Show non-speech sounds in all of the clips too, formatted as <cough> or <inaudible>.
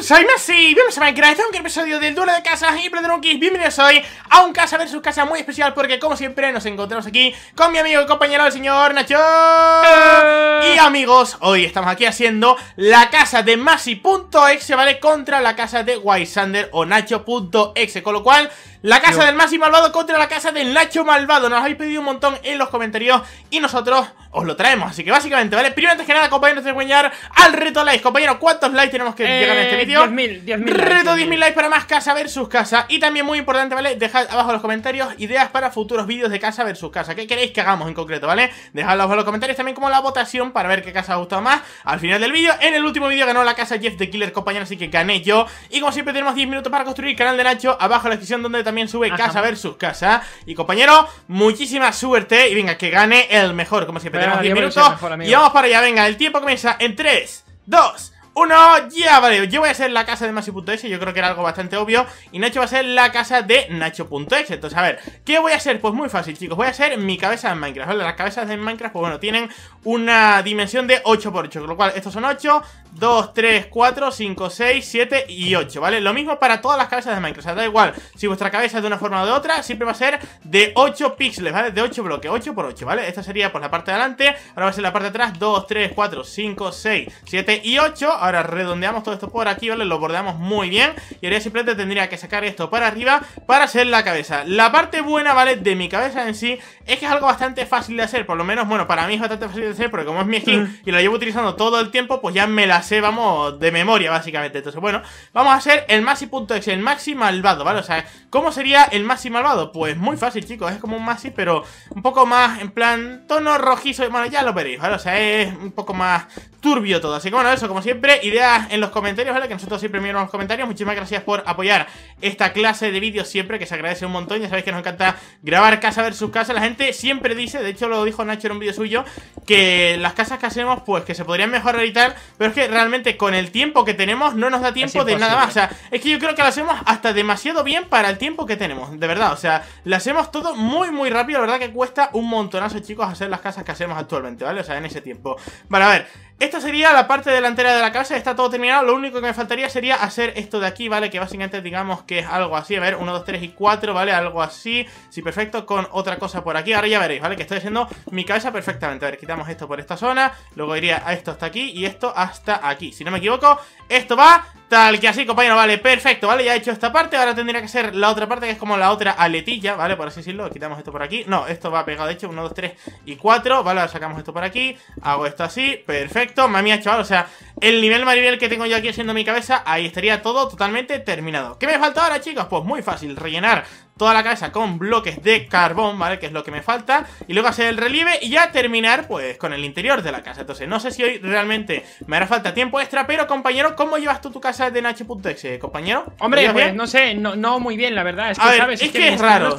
soy Messi, bienvenidos a Minecraft, este un episodio del duelo de casas y Pedronquis, bienvenidos hoy a un casa versus casa muy especial porque como siempre nos encontramos aquí con mi amigo y compañero el señor Nacho eh. Y amigos, hoy estamos aquí haciendo la casa de se ¿vale? Contra la casa de Wysander o Nacho.exe, con lo cual la casa del Maxi Malvado contra la casa del Nacho Malvado. Nos habéis pedido un montón en los comentarios y nosotros os lo traemos. Así que básicamente, ¿vale? Primero, antes que nada, compañeros, de al reto likes. Compañeros, ¿cuántos likes tenemos que llegar en este eh, vídeo? 10.000, 10.000. Reto 10.000 likes, para más casa versus casa. Y también, muy importante, ¿vale? Dejad abajo en los comentarios ideas para futuros vídeos de casa versus casa. ¿Qué queréis que hagamos en concreto, ¿vale? Dejadlo abajo en los comentarios también como la votación para ver qué casa os ha gustado más. Al final del vídeo, en el último vídeo ganó la casa Jeff de Killer, compañero, así que gané yo. Y como siempre, tenemos 10 minutos para construir el canal de Nacho abajo en la descripción donde también sube casa versus casa. Y compañero, muchísima suerte. Y venga, que gane el mejor. Como siempre, tenemos 10 minutos. y vamos para allá, venga, el tiempo comienza en 3, 2, uno, ya vale, yo voy a ser la casa de Maxi.exe Yo creo que era algo bastante obvio Y Nacho va a ser la casa de Nacho.exe Entonces, a ver, ¿qué voy a hacer? Pues muy fácil, chicos Voy a hacer mi cabeza de Minecraft, ¿vale? Las cabezas de Minecraft, pues bueno, tienen una dimensión de 8x8 Con lo cual, estos son 8, 2, 3, 4, 5, 6, 7 y 8, ¿vale? Lo mismo para todas las cabezas de Minecraft, o sea, da igual Si vuestra cabeza es de una forma o de otra, siempre va a ser de 8 píxeles, ¿vale? De 8 bloques, 8 por 8, ¿vale? Esta sería, pues, la parte de adelante Ahora va a ser la parte de atrás, 2, 3, 4, 5, 6, 7 y 8 Ahora Ahora redondeamos todo esto por aquí, ¿vale? Lo bordeamos muy bien Y ahora simplemente tendría que sacar esto para arriba para hacer la cabeza La parte buena, ¿vale? De mi cabeza en sí es que es algo bastante fácil de hacer Por lo menos, bueno, para mí es bastante fácil de hacer porque como es mi skin mm. y lo llevo utilizando todo el tiempo Pues ya me la sé, vamos, de memoria, básicamente Entonces, bueno, vamos a hacer el maxi.exe, el maxi malvado, ¿vale? O sea, ¿cómo sería el maxi malvado? Pues muy fácil, chicos, es como un maxi, pero un poco más en plan tono rojizo Bueno, ya lo veréis, ¿vale? O sea, es un poco más turbio todo. Así que bueno, eso como siempre, ideas en los comentarios, ¿vale? Que nosotros siempre miramos los comentarios. Muchísimas gracias por apoyar esta clase de vídeos siempre, que se agradece un montón. Ya sabéis que nos encanta grabar casa versus casa. La gente siempre dice, de hecho lo dijo Nacho en un vídeo suyo, que las casas que hacemos, pues que se podrían mejorar y Pero es que realmente con el tiempo que tenemos no nos da tiempo de nada más. O sea, es que yo creo que lo hacemos hasta demasiado bien para el tiempo que tenemos, de verdad. O sea, lo hacemos todo muy, muy rápido. La verdad que cuesta un montonazo, chicos, hacer las casas que hacemos actualmente, ¿vale? O sea, en ese tiempo. Vale, a ver. Esta sería la parte delantera de la casa, está todo terminado, lo único que me faltaría sería hacer esto de aquí, ¿vale? Que básicamente digamos que es algo así, a ver, 1, 2, 3 y 4, ¿vale? Algo así, sí, perfecto, con otra cosa por aquí, ahora ya veréis, ¿vale? Que estoy haciendo mi casa perfectamente, a ver, quitamos esto por esta zona, luego iría a esto hasta aquí y esto hasta aquí, si no me equivoco, esto va Tal que así, compañero, vale, perfecto, ¿vale? Ya he hecho esta parte, ahora tendría que ser la otra parte Que es como la otra aletilla, ¿vale? Por así decirlo Quitamos esto por aquí, no, esto va pegado, de hecho 1, 2, 3 y 4, ¿vale? Ahora sacamos esto por aquí Hago esto así, perfecto Mami, chaval, o sea, el nivel maribel que tengo yo aquí Haciendo mi cabeza, ahí estaría todo totalmente terminado ¿Qué me falta ahora, chicos? Pues muy fácil, rellenar toda la casa con bloques de carbón, ¿vale? Que es lo que me falta Y luego hacer el relieve y ya terminar, pues, con el interior de la casa Entonces, no sé si hoy realmente me hará falta tiempo extra Pero, compañero, ¿cómo llevas tú tu casa de Nachi.exe, compañero? Hombre, pues, no sé, no, muy bien, la verdad Es que, es, que, es raro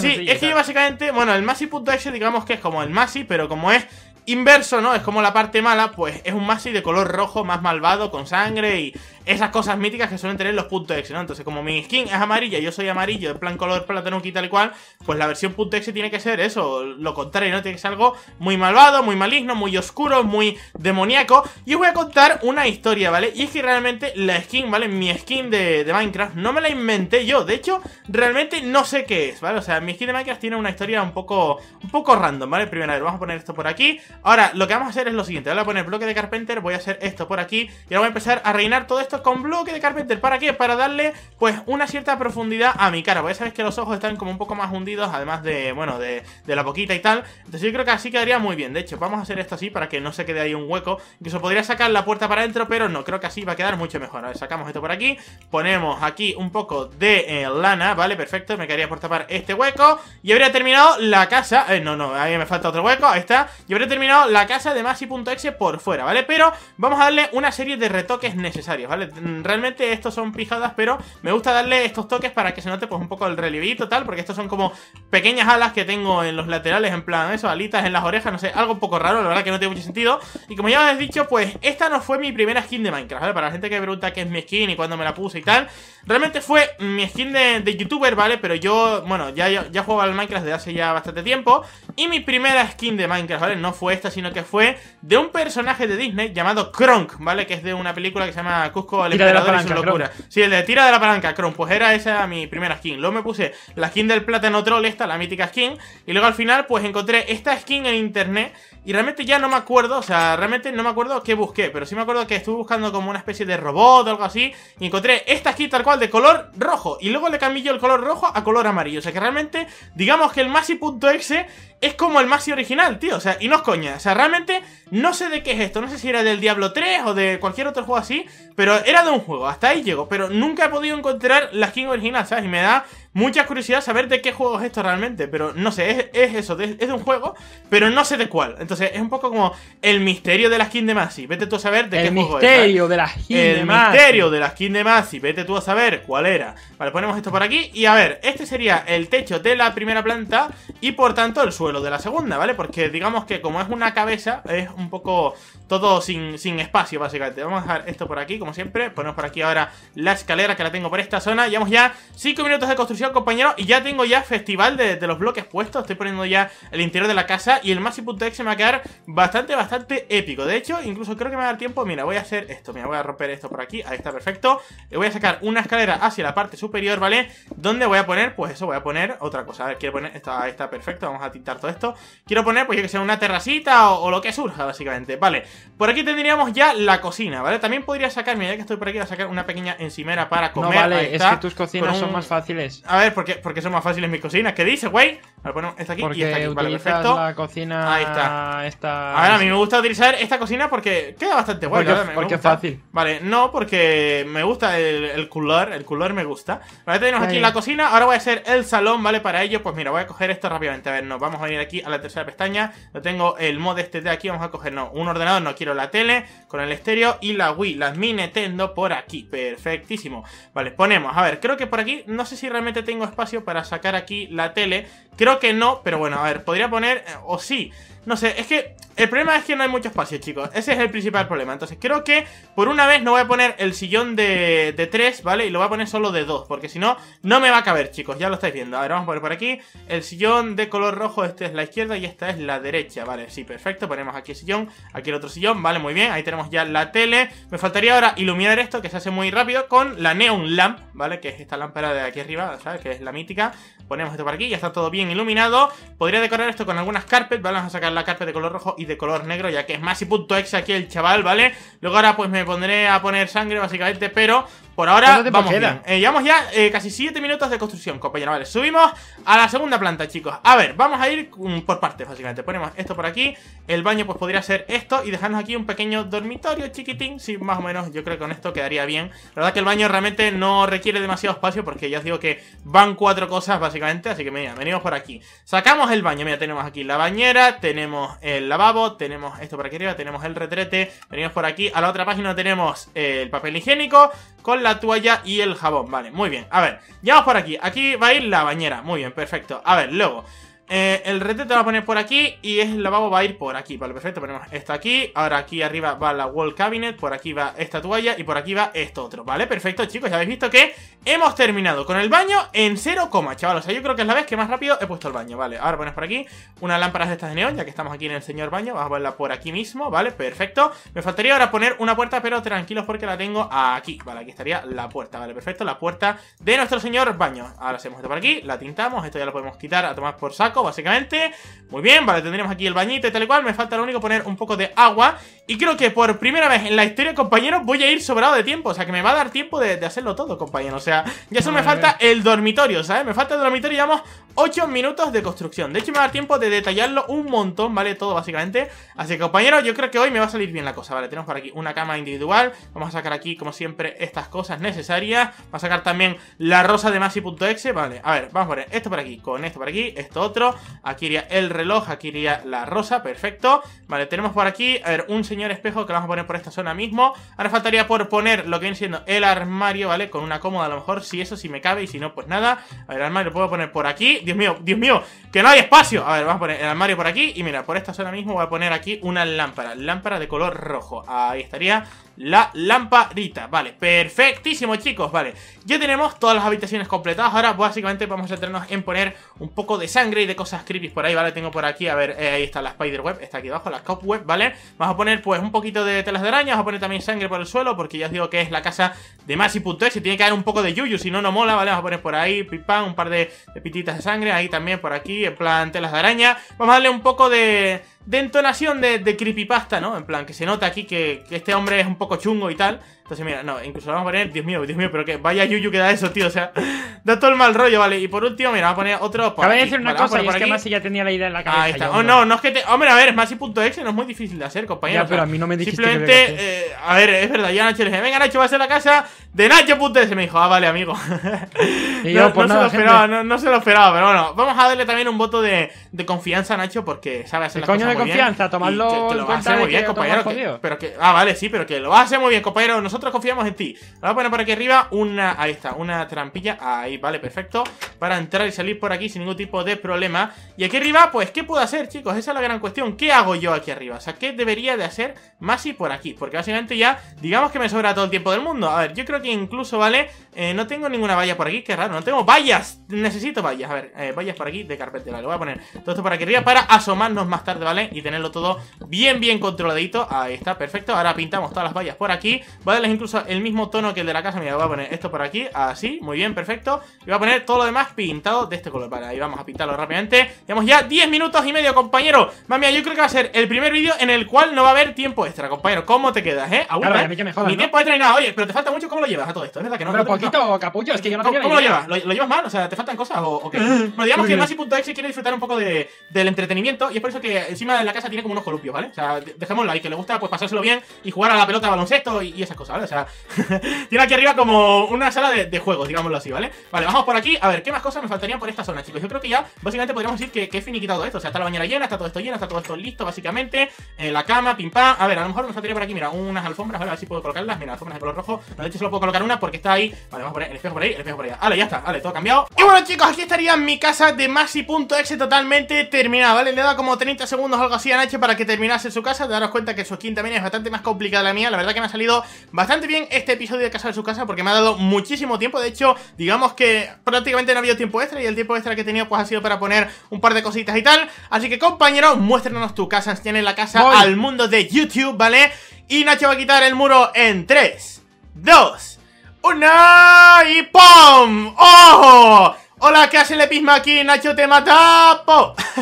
Sí, es que yo básicamente, bueno, el Masi.exe digamos que es como el Masi Pero como es inverso, ¿no? Es como la parte mala, pues es un Masi de color rojo más malvado con sangre y, esas cosas míticas que suelen tener los puntos .exe, ¿no? Entonces, como mi skin es amarilla, yo soy amarillo, de plan color plátano y tal cual, pues la versión .exe tiene que ser eso, lo contrario, ¿no? Tiene que ser algo muy malvado, muy maligno, muy oscuro, muy demoníaco. Y voy a contar una historia, ¿vale? Y es que realmente la skin, ¿vale? Mi skin de, Minecraft no me la inventé yo, de hecho, realmente no sé qué es, ¿vale? O sea, mi skin de Minecraft tiene una historia un poco, un poco random, ¿vale? Primero, vamos a poner esto por aquí. Ahora, lo que vamos a hacer es lo siguiente, voy a poner bloque de Carpenter, voy a hacer esto por aquí y ahora voy a empezar a reinar todo esto con bloque de carpenter. ¿Para qué? Para darle, pues, una cierta profundidad a mi cara. Porque sabes sabéis que los ojos están como un poco más hundidos, además de, bueno, de, la boquita y tal. Entonces yo creo que así quedaría muy bien. De hecho, vamos a hacer esto así para que no se quede ahí un hueco. Incluso podría sacar la puerta para adentro, pero no, creo que así va a quedar mucho mejor. A ver, sacamos esto por aquí. Ponemos aquí un poco de eh, lana, ¿vale? Perfecto, me quedaría por tapar este hueco. Y habría terminado la casa... Eh, no, no, ahí me falta otro hueco, ahí está. Y habría terminado la casa de Masi.exe por fuera, ¿vale? Pero vamos a darle una serie de retoques necesarios, ¿vale? Mm, realmente estos son pijadas, pero me gusta darle estos toques para que se note pues un poco el y tal, porque estos son como pequeñas alas que tengo en los laterales, en plan eso, alitas en las orejas, no sé, algo un poco raro, la verdad que no tiene mucho sentido. Y como ya os he dicho, pues esta no fue mi primera skin de Minecraft, ¿vale? Para la gente que pregunta qué es mi skin y cuándo me la puse y tal, realmente fue mi skin de, youtuber, ¿vale? Pero yo, bueno, ya, ya, ya jugaba al Minecraft desde hace ya bastante tiempo, y mi primera skin de Minecraft, ¿vale? No fue esta, sino que fue de un personaje de Disney llamado Kronk, ¿vale? Que es de una película que se llama Cusco el locura. Sí, el de tira de la palanca, Chrome. Pues era esa mi primera skin. Luego me puse la skin del plátano troll, esta, la mítica skin. Y luego al final, pues encontré esta skin en internet. Y realmente ya no me acuerdo, o sea, realmente no me acuerdo qué busqué. Pero sí me acuerdo que estuve buscando como una especie de robot o algo así. Y encontré esta skin tal cual de color rojo. Y luego le cambié el color rojo a color amarillo. O sea que realmente, digamos que el Masi.exe es como el Maxi original, tío. O sea, y no es coña. O sea, realmente no sé de qué es esto. No sé si era del Diablo 3 o de cualquier otro juego así. Pero era de un juego. Hasta ahí llego. Pero nunca he podido encontrar la skin original, ¿sabes? Y me da mucha curiosidad saber de qué juego es esto realmente, pero no sé, es, eso, es de un juego, pero no sé de cuál. Entonces es un poco como el misterio de la skin de Masi, vete tú a saber de qué juego es. El misterio de la skin El misterio de la skin de Masi, vete tú a saber cuál era. Vale, ponemos esto por aquí y a ver, este sería el techo de la primera planta y por tanto el suelo de la segunda, ¿vale? Porque digamos que como es una cabeza, es un poco todo sin, sin espacio básicamente. Vamos a dejar esto por aquí, como siempre, ponemos por aquí ahora la escalera que la tengo por esta zona. Llevamos ya 5 minutos de construcción compañero. Y ya tengo ya festival de, los bloques puestos. Estoy poniendo ya el interior de la casa. Y el Maxi.exe me va a quedar bastante, bastante épico. De hecho, incluso creo que me va a dar tiempo. Mira, voy a hacer esto. Mira, voy a romper esto por aquí. Ahí está, perfecto. Y eh, voy a sacar una escalera hacia la parte superior, ¿vale? Donde voy a poner, pues eso, voy a poner otra cosa. A quiero poner... está, perfecto. Vamos a tintar todo esto. Quiero poner, pues yo que sea una terracita o, lo que surja, básicamente. Vale, por aquí tendríamos ya la cocina, ¿vale? También podría sacar ya que estoy por aquí, voy a sacar una pequeña encimera para comer. vale, es que tus cocinas son más fáciles. A ver, porque, porque son más fáciles mis cocinas. ¿Qué dice, güey? Vale, ponemos esta aquí y esta aquí. Vale, perfecto. La cocina Ahí está. Esta... A mí me gusta utilizar esta cocina porque queda bastante guay. Porque, es fácil. Vale, no, porque me gusta el, color. El color me gusta. Vale, tenemos aquí la cocina. Ahora voy a hacer el salón, ¿vale? Para ello, pues mira, voy a coger esto rápidamente. A ver, nos vamos a ir aquí a la tercera pestaña. Yo tengo el mod este de aquí. Vamos a coger, no, un ordenador. No quiero la tele con el estéreo y la Wii, las Mi Nintendo por aquí. Perfectísimo. Vale, ponemos. A ver, creo que por aquí, no sé si realmente tengo espacio para sacar aquí la tele. Creo que no, pero bueno, a ver, podría poner... Eh, o sí, no sé, es que el problema es que no hay mucho espacio, chicos. Ese es el principal problema. Entonces creo que por una vez no voy a poner el sillón de, de 3, ¿vale? Y lo voy a poner solo de dos, porque si no, no me va a caber, chicos. Ya lo estáis viendo. A ver, vamos a poner por aquí. El sillón de color rojo, este es la izquierda y esta es la derecha, ¿vale? Sí, perfecto. Ponemos aquí el sillón, aquí el otro sillón, ¿vale? Muy bien. Ahí tenemos ya la tele. Me faltaría ahora iluminar esto, que se hace muy rápido, con la neon lamp, ¿vale? Que es esta lámpara de aquí arriba, que es la mítica, Ponemos esto por aquí, ya está todo bien iluminado. Podría decorar esto con algunas carpetas, Vamos a sacar la carpeta de color rojo y de color negro, ya que es más y punto ex aquí el chaval, ¿vale? Luego ahora pues me pondré a poner sangre, básicamente, pero por ahora vamos bien. Eh, llevamos ya eh, casi 7 minutos de construcción, compañero. Vale, subimos a la segunda planta, chicos. A ver, vamos a ir mm, por partes, básicamente. Ponemos esto por aquí. El baño, pues podría ser esto. Y dejarnos aquí un pequeño dormitorio chiquitín. Sí, más o menos, yo creo que con esto quedaría bien. La verdad que el baño realmente no requiere demasiado espacio porque ya os digo que van cuatro cosas, básicamente Así que mira, venimos por aquí. Sacamos el baño. Mira, tenemos aquí la bañera, tenemos el lavabo, tenemos esto por aquí arriba, tenemos el retrete. Venimos por aquí. A la otra página tenemos el papel higiénico con la toalla y el jabón. Vale, muy bien. A ver, llegamos por aquí. Aquí va a ir la bañera. Muy bien, perfecto. A ver, luego... Eh, el reto te va a poner por aquí y el lavabo va a ir por aquí, vale, perfecto, ponemos esto aquí Ahora aquí arriba va la wall cabinet, por aquí va esta toalla y por aquí va esto otro, vale, perfecto chicos, ya habéis visto que hemos terminado con el baño en 0, chavalos O sea, yo creo que es la vez que más rápido he puesto el baño, vale, ahora ponemos por aquí unas lámparas de estas de neón, ya que estamos aquí en el señor baño Vamos a ponerla por aquí mismo, vale, perfecto Me faltaría ahora poner una puerta, pero tranquilos porque la tengo aquí, vale, aquí estaría la puerta, vale, perfecto La puerta de nuestro señor baño Ahora hacemos esto por aquí, la tintamos, esto ya lo podemos quitar a tomar por saco básicamente. Muy bien, vale, tendremos aquí el bañito y tal y cual. Me falta lo único poner un poco de agua y creo que por primera vez en la historia, compañero voy a ir sobrado de tiempo. O sea, que me va a dar tiempo de, hacerlo todo, compañero. O sea, ya solo me falta el dormitorio, ¿sabes? Me falta el dormitorio, y llevamos 8 minutos de construcción. De hecho, me va a dar tiempo de detallarlo un montón, ¿vale? Todo, básicamente. Así que, compañeros, yo creo que hoy me va a salir bien la cosa, ¿vale? Tenemos por aquí una cama individual. Vamos a sacar aquí, como siempre, estas cosas necesarias. Vamos a sacar también la rosa de Masi.exe, ¿vale? A ver, vamos a poner esto por aquí, con esto por aquí, esto otro. Aquí iría el reloj, aquí iría la rosa, perfecto. Vale, tenemos por aquí, a ver, un señor señor espejo que lo vamos a poner por esta zona mismo. Ahora faltaría por poner lo que viene siendo el armario, ¿vale? Con una cómoda a lo mejor, si eso, si me cabe y si no, pues nada. A ver, el armario lo puedo poner por aquí. Dios mío, Dios mío, que no hay espacio. A ver, vamos a poner el armario por aquí y mira, por esta zona mismo voy a poner aquí una lámpara. Lámpara de color rojo. Ahí estaría. La lamparita, vale, perfectísimo chicos, vale Ya tenemos todas las habitaciones completadas Ahora básicamente vamos a centrarnos en poner un poco de sangre y de cosas creepy por ahí, ¿vale? Tengo por aquí, a ver, eh, ahí está la spider web, está aquí abajo, la cobweb, ¿vale? Vamos a poner pues un poquito de telas de araña, vamos a poner también sangre por el suelo Porque ya os digo que es la casa de Masi.es y tiene que haber un poco de yuyu, si no, no mola, ¿vale? Vamos a poner por ahí, pipa, un par de, de pititas de sangre, ahí también por aquí, en plan telas de araña Vamos a darle un poco de de entonación de, creepypasta, ¿no? En plan, que se nota aquí que, que, este hombre es un poco chungo y tal. Entonces, mira, no, incluso lo vamos a poner, Dios mío, Dios mío, pero que vaya yuyu que da eso, tío. O sea, da todo el mal rollo, ¿vale? Y por último, mira, vamos a poner otro. Por Acabé de decir una cosa, y es que Masi ya tenía la idea en la cabeza. Ahí está. Oh, no, no es que te... Hombre, a ver, Masi.exe no es muy difícil de hacer, compañero. Ya, pero a mí no me dijiste Simplemente, eh, a ver, es verdad, yo a Nacho le dije, venga, Nacho, va a la casa de Nacho.exe. Me dijo, ah, vale, amigo. <laughs> yo, no, pues no se lo esperaba, no, no, se lo esperaba, pero bueno, vamos a darle también un voto de, de confianza a Nacho porque sabe hacer la casa. coño de confianza? Tomarlo. lo va a hacer muy bien, compañero. ah, vale, sí, pero que lo va a hacer muy bien, compañero nosotros confiamos en ti. Vamos a poner por aquí arriba una, ahí está, una trampilla, ahí, vale, perfecto, para entrar y salir por aquí sin ningún tipo de problema. Y aquí arriba, pues, ¿qué puedo hacer, chicos? Esa es la gran cuestión, ¿qué hago yo aquí arriba? O sea, ¿qué debería de hacer más y por aquí? Porque básicamente ya, digamos que me sobra todo el tiempo del mundo. A ver, yo creo que incluso, ¿vale? Eh, no tengo ninguna valla por aquí, qué raro, no tengo vallas Necesito vallas, a ver, eh, vallas por aquí de carpetera le voy a poner todo esto por aquí arriba para asomarnos más tarde, ¿vale? Y tenerlo todo bien, bien controladito Ahí está, perfecto, ahora pintamos todas las vallas por aquí Voy a darles incluso el mismo tono que el de la casa Mira, voy a poner esto por aquí, así, muy bien, perfecto Y voy a poner todo lo demás pintado de este color Vale, ahí vamos a pintarlo rápidamente tenemos ya 10 minutos y medio, compañero Mami, yo creo que va a ser el primer vídeo en el cual no va a haber tiempo extra, compañero ¿Cómo te quedas, eh? Aún, claro, eh? Ni tiempo extra oye, pero te falta mucho, ¿cómo lo llevas a todo esto? verdad que no ¿Cómo, ¿cómo lo llevas? ¿Lo, llevas mal? O sea, ¿te faltan cosas o, qué? Pero eh, digamos que Masi.exe quiere disfrutar un poco de, del entretenimiento y es por eso que encima de la casa tiene como unos columpios, ¿vale? O sea, dejémoslo ahí, que le gusta pues pasárselo bien y jugar a la pelota, baloncesto y, esas cosas, ¿vale? O sea, <laughs> tiene aquí arriba como una sala de, juegos, digámoslo así, ¿vale? Vale, vamos por aquí, a ver, ¿qué más cosas me faltarían por esta zona, chicos? Yo creo que ya básicamente podríamos decir que, que he finiquitado esto, o sea, está la bañera llena, está todo esto lleno, está todo esto listo, básicamente, eh, la cama, pim a ver, a lo mejor me faltaría por aquí, mira, unas alfombras, a ver si puedo colocarlas, mira, alfombras de color rojo, de hecho solo puedo colocar una porque está ahí, Vale, poner el espejo por ahí, el espejo por allá Vale, ya está, vale, todo cambiado Y bueno chicos, aquí estaría mi casa de Maxi.exe totalmente terminada, ¿vale? Le he dado como 30 segundos o algo así a Nacho para que terminase su casa Te daros cuenta que su skin también es bastante más complicada la mía La verdad que me ha salido bastante bien este episodio de casa de su casa Porque me ha dado muchísimo tiempo, de hecho, digamos que prácticamente no ha habido tiempo extra Y el tiempo extra que he tenido pues ha sido para poner un par de cositas y tal Así que compañeros, muéstranos tu casa, tienes la casa al mundo de YouTube, ¿vale? Y Nacho va a quitar el muro en 3, 2, ¡Una! ¡Y POM! ¡Ojo! Hola, ¿qué hace el pisma aquí? Nacho, te mata.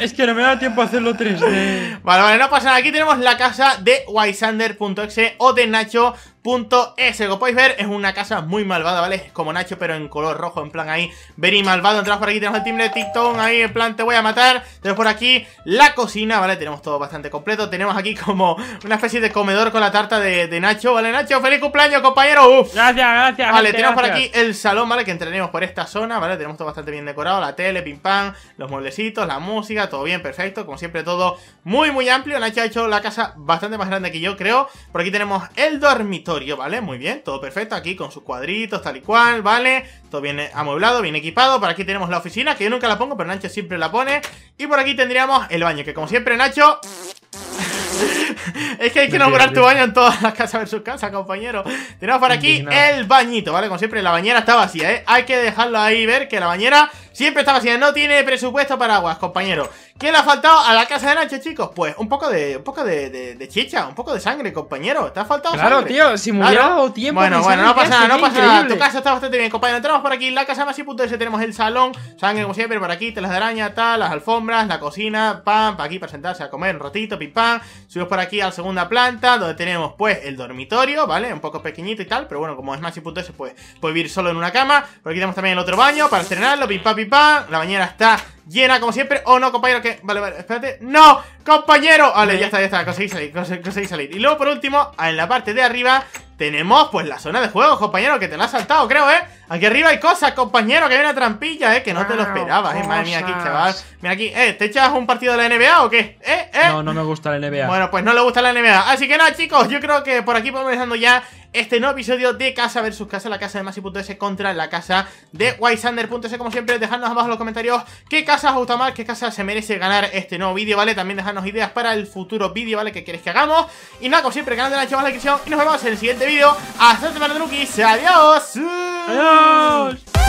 Es que no me da tiempo a hacerlo 3D. vale, vale, no pasa nada. Aquí tenemos la casa de Wysander.exe o de Nacho Punto S, Como podéis ver, es una casa muy malvada, ¿vale? Es como Nacho, pero en color rojo, en plan ahí Very malvado, entramos por aquí, tenemos el timbre de TikTok Ahí, en plan, te voy a matar Tenemos por aquí la cocina, ¿vale? Tenemos todo bastante completo Tenemos aquí como una especie de comedor con la tarta de, Nacho ¿Vale, Nacho? ¡Feliz cumpleaños, compañero! Uf. Gracias, gracias Vale, tenemos por aquí el salón, ¿vale? Que entrenemos por esta zona, ¿vale? Tenemos todo bastante bien decorado La tele, pim pam, los mueblecitos, la música Todo bien, perfecto, como siempre todo muy, muy amplio Nacho ha hecho la casa bastante más grande que yo, creo Por aquí tenemos el dormitorio ¿vale? Muy bien, todo perfecto aquí con sus cuadritos, tal y cual, ¿vale? Todo bien amueblado, bien equipado. Por aquí tenemos la oficina, que yo nunca la pongo, pero Nacho siempre la pone. Y por aquí tendríamos el baño, que como siempre, Nacho... <laughs> es que hay que inaugurar tu baño en todas las casas versus casas, compañero. Tenemos por aquí el bañito, ¿vale? Como siempre, la bañera está vacía, ¿eh? Hay que dejarlo ahí ver que la bañera Siempre estaba así, no tiene presupuesto para aguas, compañero. ¿Qué le ha faltado a la casa de Nacho, chicos? Pues un poco de un poco de, chicha, un poco de sangre, compañero. Te ha faltado sangre. Claro, tío, si me hubiera tiempo. Bueno, bueno, no pasa nada, no pasa nada. Tu casa está bastante bien, compañero. Entramos por aquí, la casa más y tenemos el salón, sangre como siempre, por aquí, telas de araña, tal, las alfombras, la cocina, pam, para aquí para sentarse a comer un ratito, pim pam. Subimos por aquí a la segunda planta, donde tenemos pues el dormitorio, ¿vale? Un poco pequeñito y tal, pero bueno, como es más y punto pues puede vivir solo en una cama. Por aquí tenemos también el otro baño para estrenarlo, pim pam, la bañera está llena, como siempre. Oh, no, compañero, que. Vale, vale, espérate. ¡No! ¡Compañero! Vale, ya está, ya está. Conseguí salir, conseguí, salir. Y luego, por último, en la parte de arriba, tenemos pues la zona de juego, compañero, que te la ha saltado, creo, ¿eh? Aquí arriba hay cosas, compañero, que hay una trampilla, ¿eh? Que no te lo esperabas, ¿eh? Madre mía, aquí, chaval. Mira aquí, ¿eh? ¿Te echas un partido de la NBA o qué? ¿Eh? ¿Eh? No, no me gusta la NBA. Bueno, pues no le gusta la NBA. Así que no chicos, yo creo que por aquí podemos dejando ya este nuevo episodio de Casa vs Casa, la casa de Masi.es contra la casa de Wysander.es. Como siempre, dejadnos abajo en los comentarios qué casa os gusta más, qué casa se merece ganar este nuevo vídeo, ¿vale? También dejadnos ideas para el futuro vídeo, ¿vale? Que queréis que hagamos. Y nada, como siempre, canal de la descripción de la y nos vemos en el siguiente vídeo. Hasta la semana, Adiós. Adiós.